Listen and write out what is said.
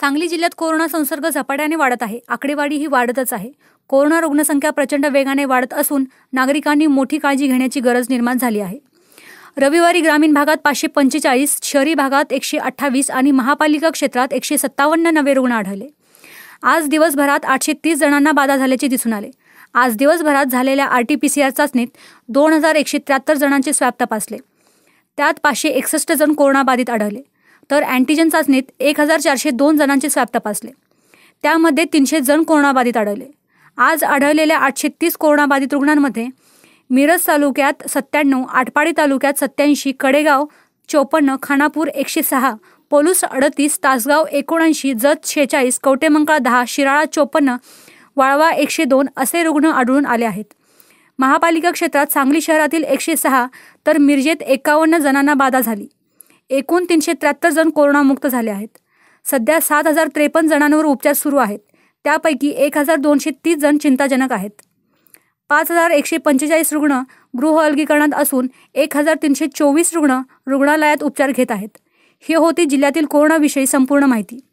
सांगली जिल्ह्यात कोरोना संसर्ग झपाट्याने वाढत आहे आकडेवारी ही वाढतच आहे कोरोना रुग्णसंख्या प्रचंड वेगाने वाढत असून नागरिकांनी मोठी काळजी घेण्याची गरज निर्माण झाली आहे रविवारी ग्रामीण भागात पाचशे पंचेचाळीस शहरी भागात एकशे अठ्ठावीस आणि महापालिका क्षेत्रात एकशे सत्तावन्न नवे रुग्ण आढळले आज दिवसभरात आठशे तीस जणांना बाधा झाल्याचे दिसून आले आज दिवसभरात झालेल्या R T P C R चाचणीत दोन हजार एकशे त्र्याहत्तर जणांचे स्वॅब तपासले त्यात पाचशे एकसष्ट जण कोरोनाबाधित आढळले तर अँटीजन चाचणीत एक हजार चारशे दोन जणांचे स्वॅब तपासले त्यामध्ये तीनशे जण कोरोनाबाधित आढळले आज आढळलेल्या आठशे तीस कोरोनाबाधित रुग्णांमध्ये मिरज तालुक्यात सत्त्याण्णव आटपाडी तालुक्यात सत्याऐंशी कडेगाव चोपन्न खानापूर एकशे सहा पोलूस अडतीस तासगाव एकोणऐंशी जत शेहेचाळीस कवटेमंगळ दहा शिराळा चोपन्न वाळवा एकशे दोन असे रुग्ण आढळून आले आहेत महापालिका क्षेत्रात सांगली शहरातील एकशे सहा तर मिरजेत एकावन्न जणांना बाधा झाली एकूण तीनशे त्र्याहत्तर जण कोरोनामुक्त झाले आहेत सध्या सात हजार त्रेपन्न जणांवर उपचार सुरू आहेत त्यापैकी एक हजार दोनशे तीस जण चिंताजनक आहेत पाच हजार एकशे पंचेचाळीस रुग्ण अलगीकरणात असून एक हजार तीनशे चोवीस रुग्ण रुग्णालयात उपचार घेत आहेत ही होती जिल्ह्यातील कोरोनाविषयी संपूर्ण माहिती